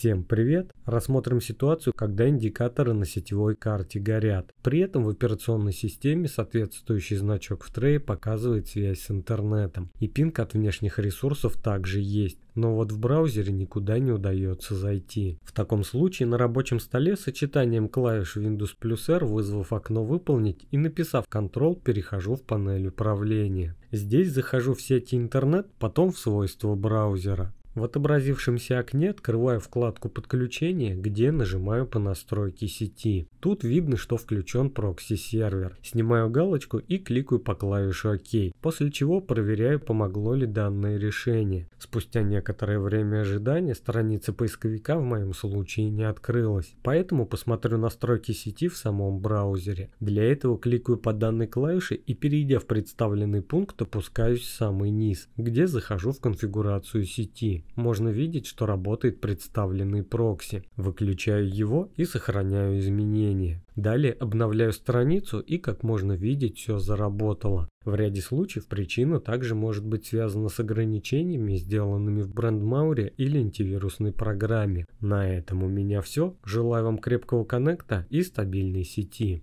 Всем привет! Рассмотрим ситуацию, когда индикаторы на сетевой карте горят. При этом в операционной системе соответствующий значок в трее показывает связь с интернетом. И пинг от внешних ресурсов также есть, но вот в браузере никуда не удается зайти. В таком случае на рабочем столе сочетанием клавиш Windows плюс R, вызвав окно «Выполнить» и написав «Control», перехожу в панель управления. Здесь захожу в сети интернет, потом в свойства браузера. В отобразившемся окне открываю вкладку «Подключение», где нажимаю по настройке сети. Тут видно, что включен прокси-сервер. Снимаю галочку и кликаю по клавишу «Ок», после чего проверяю, помогло ли данное решение. Спустя некоторое время ожидания страница поисковика в моем случае не открылась, поэтому посмотрю настройки сети в самом браузере. Для этого кликаю по данной клавише и, перейдя в представленный пункт, опускаюсь в самый низ, где захожу в конфигурацию сети можно видеть, что работает представленный прокси. Выключаю его и сохраняю изменения. Далее обновляю страницу и как можно видеть все заработало. В ряде случаев причина также может быть связана с ограничениями, сделанными в брендмауре или антивирусной программе. На этом у меня все. Желаю вам крепкого коннекта и стабильной сети.